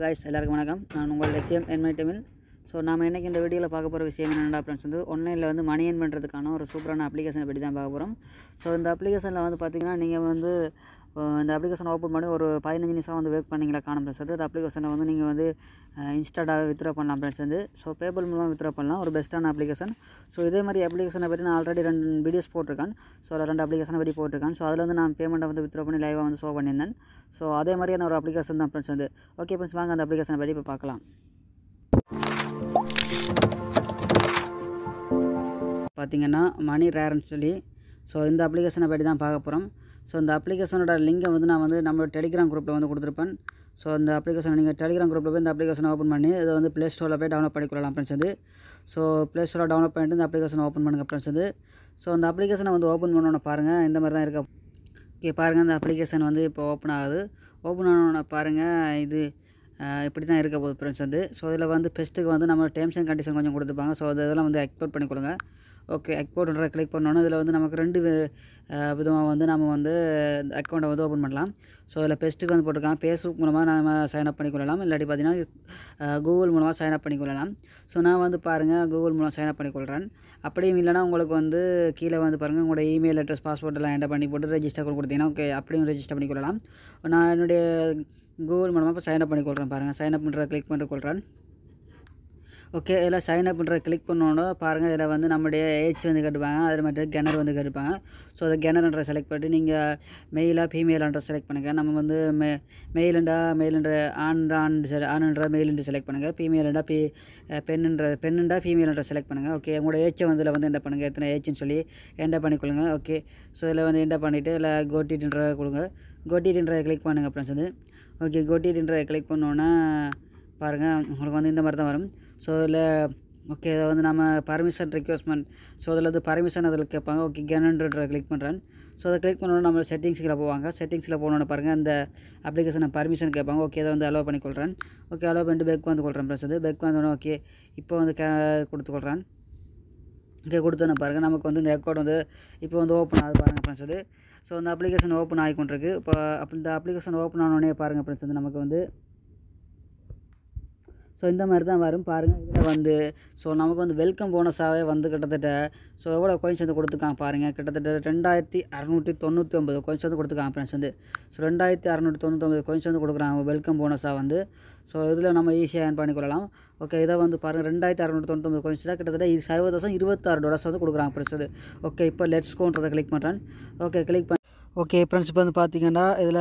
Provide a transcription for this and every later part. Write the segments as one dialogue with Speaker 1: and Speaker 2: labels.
Speaker 1: guys எல்லாருக்கும் வணக்கம் நான் உங்கள் எஸ்எம் என்மை ஸோ நாம் இன்றைக்கி இந்த வீடியோவில் பார்க்க போகிற விஷயம் என்னென்னா ஃப்ரெண்ட்ஸ் வந்து ஒன்லைனில் வந்து மணி ஏன் பண்ணுறதுக்கான ஒரு சூப்பரான அப்ளிகேஷன் பற்றி தான் பார்க்க போகிறோம் ஸோ இந்த அப்ளிகேஷனில் வந்து பார்த்திங்கன்னா நீங்கள் வந்து இந்த அப்ளிகேஷன் ஓப்பன் பண்ணி ஒரு பதினஞ்சு நிமிஷம் வந்து வெயிட் பண்ணிங்களா காணும் வந்து அது அப்ளிகேஷனை வந்து நீங்கள் வந்து இன்ஸ்டாட்டாக வித்ரா பண்ணலாம் ஃப்ரெண்ட்ஸ் வந்து ஸோ பேபிள் மூலமாக வித்ரா பண்ணலாம் ஒரு பெஸ்ட்டான அப்ளிகேஷன் ஸோ இதே மாதிரி அப்ளிகேஷனை பற்றி நான் ஆல்ரெடி ரெண்டு வீடியோஸ் போட்டிருக்கேன் ஸோ அதில் ரெண்டு அப்ளிகேஷனை பற்றி போட்டிருக்கேன் ஸோ அதில் வந்து நான் பேமெண்ட்டை வந்து வித்ரா பண்ணி லைவாக வந்து ஷோ பண்ணியிருந்தேன் ஸோ அதே மாதிரியான ஒரு அப்ளிகேஷன் தான் ஃப்ரெண்ட்ஸ் வந்து ஓகே ஃப்ரெண்ட்ஸ் வாங்க அந்த அப்ளிகேஷனை பற்றி இப்போ பார்க்கலாம் பார்த்திங்கன்னா மணி ரேர்னு சொல்லி ஸோ இந்த அப்ளிகேஷனை பற்றி தான் பார்க்க போகிறோம் ஸோ அந்த அப்ளிகேஷனோட லிங்கை வந்து நான் வந்து நம்ம டெலிகிராம் குரூப்பில் வந்து கொடுத்துருப்பேன் ஸோ அந்த அப்ளிகேஷன் நீங்கள் டெலிகிராம் குரூப்பில் போய் இந்த அப்ளிகேஷன் ஓப்பன் பண்ணி இதை வந்து ப்ளே ஸ்டோரில் போய் டவுன்லோட் பண்ணிக்கொள்ளலாம் ஃப்ரெண்ட்ஸ் வந்து ஸோ ப்ளே ஸ்டோரில் டவுன்லோட் பண்ணிட்டு இந்த அப்ளிகேஷன் ஓப்பன் பண்ணுங்கள் ஃப்ரெண்ட்ஸ் வந்து ஸோ அந்த அப்ளிகேஷனை வந்து ஓப்பன் பண்ணோன்னு பாருங்கள் இந்த மாதிரி தான் இருக்க ஓகே பாருங்கள் அந்த அப்ளிகேஷன் வந்து இப்போ ஓப்பன் ஆகுது ஓப்பன் ஆனோன்னு பாருங்கள் இது இப்படி தான் இருக்க போகுது ஃப்ரெண்ட்ஸ் வந்து ஸோ இதில் வந்து ஃபெஸ்ட்டுக்கு வந்து நம்ம டேர்ம்ஸ் அண்ட் கண்டிஷன் கொஞ்சம் கொடுத்துப்பாங்க ஸோ அதெல்லாம் வந்து எக்ஸ்போர்ட் பண்ணி கொடுங்க ஓகே அக்கௌண்ட்ன்ற கிளிக் பண்ணோன்னே இதில் வந்து நமக்கு ரெண்டு விதமாக வந்து நம்ம வந்து அக்கௌண்ட்டை வந்து ஓப்பன் பண்ணலாம் ஸோ இதில் பெஸ்ட்டுக்கு வந்து போட்டிருக்காங்க ஃபேஸ்புக் மூலமாக நம்ம சைன் அப் பண்ணிக்கொள்ளலாம் இல்லாட்டி பார்த்தீங்கன்னா கூகுள் மூலமாக சைன் அப் பண்ணிக்கொள்ளலாம் ஸோ நான் வந்து பாருங்கள் கூகுள் மூலம் சைன் அப் பண்ணிக்கொள்கிறேன் அப்படியும் இல்லைனா உங்களுக்கு வந்து கீழே வந்து பாருங்கள் உங்களோட இமெயில் அட்ரஸ் பாஸ்போர்ட் எல்லாம் என்டர் பண்ணி போட்டு ரெஜிஸ்டர் கொடுத்தீங்கன்னா ஓகே அப்படியும் ரெஜிஸ்டர் பண்ணிக்கொள்ளலாம் நான் என்னுடைய கூகுள் மூலமாக இப்போ சைன் அப் பண்ணிக்கொள்கிறேன் பாருங்கள் சைன் அப் பண்ணுற கிளிக் பண்ணிட்டு கொள்கிறேன் ஓகே இதில் சைன் பண்ணுற கிளிக் பண்ணோன்னா பாருங்கள் இதில் வந்து நம்முடைய ஏஜ் வந்து கட்டுப்பாங்க அது மாதிரி கிணறு வந்து கட்டுப்பாங்க ஸோ அதை கிணறுன்ற செலக்ட் பண்ணிட்டு நீங்கள் மெயிலாக ஃபீமேலான்ற செலக்ட் பண்ணுங்கள் நம்ம வந்து மெ மெயிலுண்டா மெயிலுன்ற ஆண்ட ஆண் செ ஆணுன்ற மெயிலுண்டு செலக்ட் பண்ணுங்கள் ஃபீமேலுண்டா பி பெண்ணுன்ற பெண்ணுண்டா ஃபீமேலுன்ற செலக்ட் பண்ணுங்கள் ஓகே உங்களோட ஏச்சை வந்து இதில் வந்து என்ன பண்ணுங்கள் எத்தனை ஏச்சுன்னு சொல்லி என்ன பண்ணிக்கொள்ளுங்க ஓகே ஸோ இதில் வந்து என்ன பண்ணிவிட்டு இதில் கோட்டிட்டுன்ற கொடுங்க கோட்டிட்டுன்றதை கிளிக் பண்ணுங்கள் அப்புறம் சேர்ந்து ஓகே கோட்டிட்டுன்றதை கிளிக் பண்ணோன்னா பாருங்கள் உங்களுக்கு வந்து இந்த மாதிரி தான் வரும் ஸோ இதில் ஓகே இதை வந்து நம்ம பர்மிஷன் ரிக்வஸ்ட்மெண்ட் ஸோ அதில் வந்து பர்மிஷன் அதில் கேட்பாங்க ஓகே கேனன்றதை கிளிக் பண்ணுறேன் ஸோ அதை கிளிக் பண்ணோன்னே நம்ம செட்டிங்ஸில் போவாங்க செட்டிங்ஸில் போனோன்னு பாருங்கள் அந்த அப்ளிகேஷனை பர்மிஷன் கேட்பாங்க ஓகே இதை வந்து அலோவ் பண்ணிக்கொள்கிறேன் ஓகே அலோவ் பண்ணிட்டு பேக் வந்து கொள்கிறேன் ப்ரெஸ் வந்து பேக் வந்தோடனே ஓகே இப்போ வந்து கே கொடுத்துக்கொள்கிறேன் ஓகே கொடுத்தோன்னு பாருங்கள் நமக்கு வந்து இந்த அக்கௌண்ட் வந்து இப்போ வந்து ஓப்பன் ஆகுது பாருங்கள் ஃப்ரெண்ட்ஸ் வந்து ஸோ அந்த அப்ளிகேஷன் ஓப்பன் கொண்டிருக்கு இப்போ இந்த அப்ளிகேஷன் ஓப்பன் ஆனோடனே பாருங்கள் ஃப்ரெண்ட்ஸ் வந்து நமக்கு வந்து ஸோ இந்த மாதிரி தான் வரும் பாருங்கள் இதில் வந்து ஸோ நமக்கு வந்து வெல்கம் போனஸாகவே வந்து கிட்டத்தட்ட ஸோ எவ்வளோ கொயின்ஸ் வந்து கொடுத்துருக்காங்க பாருங்கள் கிட்டத்தட்ட ரெண்டாயிரத்தி அறநூற்றி தொண்ணூற்றி ஒம்பது கொயின்ஸ் வந்து கொடுத்துருக்காங்க ஃப்ரெண்ட்ஸ் வந்து ஸோ ரெண்டாயிரத்தி அறநூற்றி தொண்ணூற்றி ஒம்பது வந்து கொடுக்குறாங்க வெல்கம் போனஸாக வந்து ஸோ இதில் நம்ம ஈஸியாக ஏன் பண்ணிக்கொள்ளலாம் ஓகே இதை வந்து பாருங்கள் ரெண்டாயிரத்தி அறநூற்றி கொயின்ஸ் தான் கிட்டத்தட்ட சைவ தசம் இருபத்தாறு டாலர்ஸ் வந்து கொடுக்குறாங்க ஃப்ரெண்ட்ஸ் ஓகே இப்போ லெட்ஸ் கோன்றதை கிளிக் பண்ணுறேன் ஓகே கிளிக் பண்ணி ஓகே ஃப்ரெண்ட்ஸ் இப்போ வந்து பார்த்தீங்கன்னா இதில்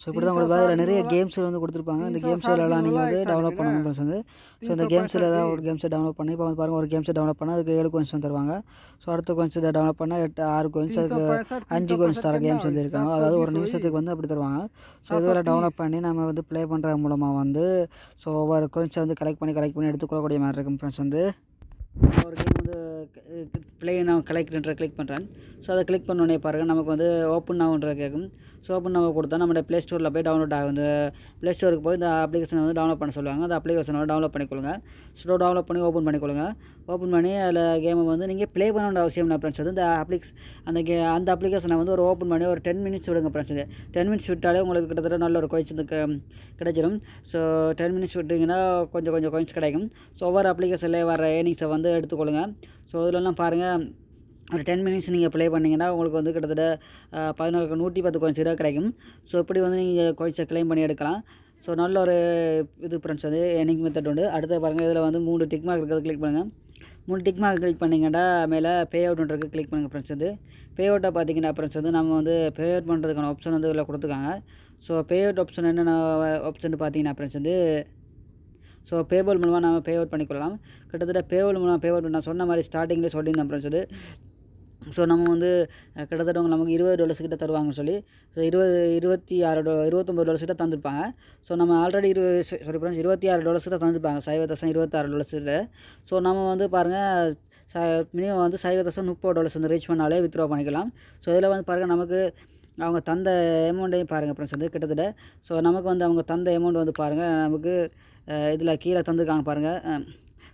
Speaker 1: ஸோ இப்படி தான் உங்களுக்கு அதில் நிறைய கேம்ஸ் வந்து கொடுத்துருப்பாங்க இந்த கேம்ஸ் எல்லாம் நீங்கள் வந்து டவுன்லோட் பண்ணணும் ஃப்ரெண்ட்ஸ் வந்து ஸோ இந்த கேம்ஸில் ஏதாவது ஒரு கேம்ஸை டவுன்லோட் பண்ணி இப்போ வந்து பாருங்கள் ஒரு கேம்ஸை டவுன்லோட் பண்ணால் அதுக்கு ஏழு கோயின்ஸ் தருவாங்க ஸோ அடுத்த கோயின்ஸ் இதை டவுன்லோட் பண்ணால் எட்டு ஆறு கோயின்ஸ் அதுக்கு அஞ்சு கோயின்ஸ் தர கேம்ஸ் வந்து இருக்காங்க அதாவது ஒரு நிமிஷத்துக்கு வந்து அப்படி தருவாங்க ஸோ இதில் டவுன்லோட் பண்ணி நம்ம வந்து ப்ளே பண்ணுறது மூலமாக வந்து ஸோ ஒவ்வொரு கோயின்ஸை வந்து கலெக்ட் பண்ணி கலெக்ட் பண்ணி எடுத்துக்கொள்ளக்கூடிய மாதிரி இருக்கும் ஃப்ரெண்ட்ஸ் வந்து ஒரு கேம் வந்து பிளேயை நான் கலெக்ட்ன்ற கிளிக் பண்ணுறேன் ஸோ அதை கிளிக் பண்ணோடனே பாருங்கள் நமக்கு வந்து ஓப்பன் ஆகுன்ற கேட்கும் ஸோ ஓப்பன் ஆக கொடுத்தா நம்மளோட ப்ளே ஸ்டோரில் போய் டவுன்லோட் ஆகும் இந்த ப்ளே ஸ்டோருக்கு போய் இந்த அப்ளிகேஷனை வந்து டவுன்லோட் பண்ண சொல்லுவாங்க அந்த அப்ளிகேஷனை டவுன்லோட் பண்ணிக்கொள்ளுங்க ஸோ டவுன்லோட் பண்ணி ஓப்பன் பண்ணிக்கொள்ளுங்க ஓப்பன் பண்ணி அதில் கேமை வந்து நீங்கள் ப்ளே பண்ண அவசியம் இல்லை ஃப்ரெண்ட்ஸ் வந்து இந்த அப்ளிக்ஸ் அந்த கே அந்த அப்ளிகேஷனை வந்து ஒரு ஓப்பன் பண்ணி ஒரு டென் மினிட்ஸ் விடுங்க ஃப்ரெண்ட்ஸ் டென் மினிட்ஸ் விட்டாலே உங்களுக்கு கிட்டத்தட்ட நல்ல ஒரு கோயின்ஸ் கிடைச்சிடும் ஸோ டென் மினிட்ஸ் விட்டிங்கன்னா கொஞ்சம் கொஞ்சம் கோயின்ஸ் கிடைக்கும் ஸோ ஒவ்வொரு அப்ளிகேஷனில் வர ஏர்னிங்ஸை வந்து எடுத்துக்கொள்ளுங்கள் ஸோ இதிலலாம் பாருங்கள் ஒரு டென் மினிட்ஸ் நீங்கள் ப்ளே பண்ணிங்கன்னா உங்களுக்கு வந்து கிட்டத்தட்ட பதினோரு நூற்றி பத்து கோயின்ஸ் ரூபா கிடைக்கும் ஸோ இப்படி வந்து நீங்கள் கோயின்ஸை கிளைம் பண்ணி எடுக்கலாம் ஸோ நல்ல ஒரு இது ஃப்ரெண்ட்ஸ் வந்து எனக்கு மெத்தட் உண்டு அடுத்த பாருங்கள் இதில் வந்து மூணு டிக் மார்க் இருக்கிறது கிளிக் பண்ணுங்கள் மூணு டிக் மார்க் கிளிக் பண்ணிங்கன்னா மேலே பே அவுட்ன்றது கிளிக் பண்ணுங்கள் ஃப்ரெண்ட்ஸ் வந்து பே அவுட்டை பார்த்தீங்கன்னா ஃப்ரெண்ட்ஸ் வந்து நம்ம வந்து பே அவுட் பண்ணுறதுக்கான ஆப்ஷன் வந்து இதில் கொடுத்துருக்காங்க ஸோ பே அவுட் ஆப்ஷன் என்னென்ன ஆப்ஷன் பார்த்தீங்கன்னா ஃப்ரெண்ட்ஸ் வந்து ஸோ பேபல் மூலமாக நம்ம பே அவுட் பண்ணிக்கொள்ளலாம் கிட்டத்தட்ட பேபல் மூலமாக பே அவுட் நான் சொன்ன மாதிரி ஸ்டார்டிங்லேயே சொல்லியிருந்தேன் ஃப்ரெண்ட்ஸ் ஸோ நம்ம வந்து கிட்டத்தட்ட நமக்கு இருபது டாலர்ஸ் கிட்ட தருவாங்கன்னு சொல்லி ஸோ இருபது இருபத்தி ஆறு டோ இருபத்தொம்பது டாலர்ஸ் கிட்ட தந்துருப்பாங்க ஸோ நம்ம ஆல்ரெடி இருபது சாரி ஃப்ரெண்ட்ஸ் இருபத்தி ஆறு டாலர்ஸ் கிட்ட தந்துருப்பாங்க சைவ தசம் இருபத்தாறு டாலர்ஸில் ஸோ நம்ம வந்து பாருங்கள் ச மினிமம் வந்து சைவ தசம் முப்பது டாலர்ஸ் வந்து ரீச் பண்ணாலே வித்ரா பண்ணிக்கலாம் ஸோ இதில் வந்து பாருங்கள் நமக்கு அவங்க தந்த அமௌண்ட்டையும் பாருங்கள் ஃப்ரெண்ட்ஸ் வந்து கிட்டத்தட்ட ஸோ நமக்கு வந்து அவங்க தந்த அமௌண்ட் வந்து பாருங்கள் நமக்கு இதில் கீழே தந்துருக்காங்க பாருங்கள்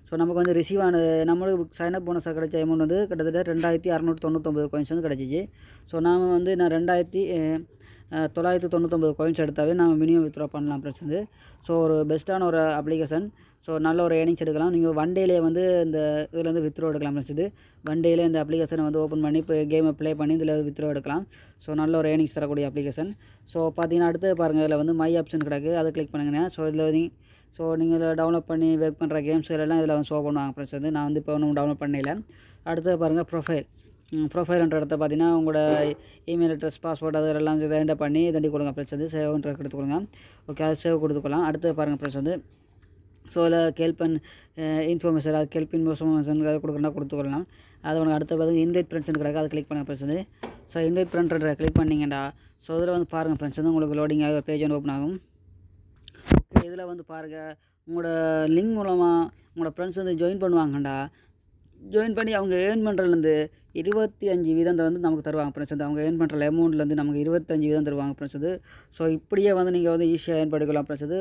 Speaker 1: ஸோ நமக்கு வந்து ரிசீவ் ஆனது நம்மளுக்கு சைன் அப் போனஸாக கிடைச்ச அமௌண்ட் வந்து கிட்டத்தட்ட ரெண்டாயிரத்தி அறநூற்றி தொண்ணூத்தொம்பது கோயின்ஸ் வந்து கிடச்சிச்சு ஸோ நாம் வந்து நான் ரெண்டாயிரத்தி தொள்ளாயிரத்தி தொண்ணூத்தொம்பது கோயின்ஸ் எடுத்தாவே நம்ம மினிமம் வித்ரா பண்ணலாம் ஃப்ரெண்ட்ஸ் வந்து ஸோ ஒரு பெஸ்ட்டான ஒரு அப்ளிகேஷன் ஸோ நல்ல ஒரு ஏனிங்ஸ் எடுக்கலாம் நீங்கள் ஒன் டேலே வந்து இந்த இதில் வந்து வித்ரோ எடுக்கலாம் வச்சுது ஒன் டேலே இந்த அப்ளிகேஷனை வந்து ஓப்பன் பண்ணி இப்போ கேமை ப்ளே பண்ணி இதில் வித்ரோ எடுக்கலாம் ஸோ நல்ல ஒரு ஏனிங்ஸ் தரக்கூடிய அப்ளிகேஷன் ஸோ பார்த்தீங்கன்னா அடுத்து பாருங்கள் இதில் வந்து மை ஆப்ஷன் கிடக்கு அதை கிளிக் பண்ணுங்கண்ணே ஸோ இதில் ஸோ நீங்கள் இதில் டவுன்லோட் பண்ணி ஒர்க் பண்ணுற கேம்ஸ் இதெல்லாம் இதில் வந்து ஷோ பண்ணுவாங்க ஃப்ரெண்ட்ஸ் வந்து நான் வந்து இப்போ ஒன்றும் டவுன்லோட் பண்ணல அடுத்தது பாருங்கள் ப்ரொஃபைல் ப்ரொஃபைல்ன்ற இடத்த பார்த்தீங்கன்னா உங்களோட இமெயில் அட்ரஸ் பாஸ்வேர்ட் அது எல்லாம் என்டர் பண்ணி தண்டி கொடுங்க ஃப்ரெண்ட்ஸ் வந்து சேவ்ன்ற எடுத்து கொடுங்க ஓகே அது சேவ் கொடுத்துக்கலாம் அடுத்து பாருங்கள் ஃப்ரெண்ட்ஸ் வந்து ஸோ அதில் கேல்ப் இன்ஃபர்மேஷன் அது கெல்ப் இன்ஃபர்மேஷன் அதை கொடுக்குறனா கொடுத்துக்கலாம் அது உனக்கு அடுத்த பார்த்து இன்வைட் ஃப்ரெண்ட்ஸ் கிடையாது அதை கிளிக் பண்ணுங்கள் ஃப்ரெண்ட்ஸ் வந்து ஸோ இன்வைட் பண்ணுற கிளிக் பண்ணிங்கடா ஸோ அதில் வந்து பாருங்கள் ஃப்ரெண்ட்ஸ் வந்து உங்களுக்கு லோடிங்காக ஒரு பேஜ் ஒன்று ஓப்பன் ஆகும் இதில் வந்து பாருங்கள் உங்களோட லிங்க் மூலமாக உங்களோட ஃப்ரெண்ட்ஸ் வந்து ஜாயின் பண்ணுவாங்கண்டா ஜாயின் பண்ணி அவங்க ஏர்ன் பண்ணுறதுலேருந்து இருபத்தி அஞ்சு வீதம் வந்து நமக்கு தருவாங்க ஃப்ரெண்ட்ஸ் வந்து அவங்க ஏர்ன் பண்ணுற அமௌண்ட்லேருந்து நமக்கு இருபத்தஞ்சு வீதம் தருவாங்க ஃப்ரெண்ட்ஸ் வந்து ஸோ இப்படியே வந்து நீங்கள் வந்து ஈஸியாக ஏர்ன் பண்ணிக்கலாம் ஃப்ரெண்ட்ஸ் வந்து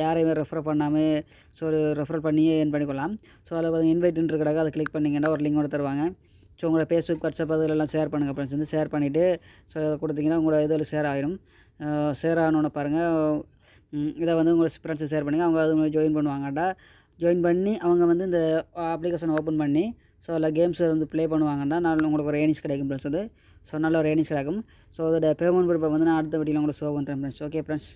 Speaker 1: யாரையுமே ரெஃபர் பண்ணாமல் ஸோ ஒரு ரெஃபர் பண்ணியே ஏர்ன் பண்ணிக்கலாம் ஸோ அதில் வந்து இன்வைட்டுன்ற கிடக்க அதை கிளிக் பண்ணிங்கன்னா ஒரு லிங்கோட தருவாங்க ஸோ உங்களோட ஃபேஸ்புக் வாட்ஸ்அப் அதிலெல்லாம் ஷேர் பண்ணுங்கள் ஃப்ரெண்ட்ஸ் வந்து ஷேர் பண்ணிவிட்டு ஸோ அதை கொடுத்தீங்கன்னா உங்களோட இதில் ஷேர் ஆகிடும் ஷேர் ஆனோன்னு பாருங்கள் இதை வந்து உங்களோட ஃப்ரெண்ட்ஸை ஷேர் பண்ணுங்கள் அவங்க அது ஜாயின் பண்ணுவாங்கடா ஜாயின் பண்ணி அவங்க வந்து இந்த அப்ளிகேஷன் ஓப்பன் பண்ணி ஸோ அதில் கேம்ஸ் வந்து ப்ளே பண்ணுவாங்கன்னா நல்ல உங்களுக்கு ஒரு ஏனிஸ் கிடைக்கும் ஃப்ரெண்ட்ஸ் வந்து ஸோ நல்ல ஒரு ஏனிஸ் கிடைக்கும் ஸோ அதோட பேமெண்ட் பொறுப்பை வந்து நான் அடுத்த வீட்டில் உங்களுக்கு ஷோ பண்ணுறேன் friends okay friends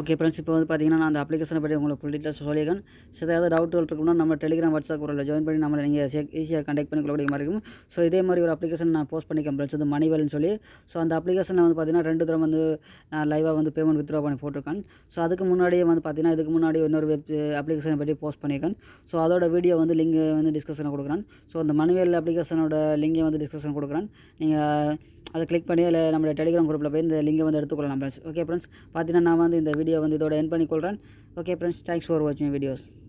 Speaker 1: okay friends இப்போ வந்து பார்த்தீங்கன்னா நான் அந்த அப்ளிகேஷனை பற்றி உங்களுக்கு ஃபுல் டீட்டெயில்ஸ் சொல்லியிருக்கேன் ஸோ ஏதாவது டவுட் இருக்குன்னா நம்ம டெலிகிராம் வாட்ஸ்அப் குரலில் ஜாயின் பண்ணி நம்மளை நீங்கள் ஈஸியாக கண்டெக்ட் பண்ணி கொள்ளக்கூடிய மாதிரி இருக்கும் ஸோ இதே மாதிரி ஒரு அப்ளிகேஷன் நான் போஸ்ட் பண்ணிக்கேன் ஃப்ரெண்ட்ஸ் வந்து மணிவேல்னு சொல்லி ஸோ அந்த அப்ளிகேஷனில் வந்து பார்த்தீங்கன்னா ரெண்டு தரம் வந்து லைவாக வந்து பேமெண்ட் வித்ரா பண்ணி போட்டிருக்கேன் ஸோ அதுக்கு முன்னாடியே வந்து பார்த்தீங்கன்னா இதுக்கு முன்னாடி இன்னொரு வெப் அப்ளிகேஷனை பற்றி போஸ்ட் பண்ணியிருக்கேன் ஸோ அதோட வீடியோ வந்து லிங்க் வந்து டிஸ்கஷனை கொடுக்குறேன் ஸோ அந்த மணிவேல் அப்ளிகேஷனோட லிங்கை வந்து டிஸ்கஷன் கொடுக்குறேன் நீங்கள் அதை கிளிக் பண்ணி இல்லை நம்ம டெலிகிராம் குரூப்பில் போய் இந்த லிங்கை வந்து எடுத்துக்கொள்ளலாம் ஃப்ரெண்ட்ஸ் ஓகே ஃப்ரெண்ட்ஸ் பார்த்தீங்கன்னா நான் வந்து இந்த वीडियो वो एंड पड़ी को okay friends thanks for watching videos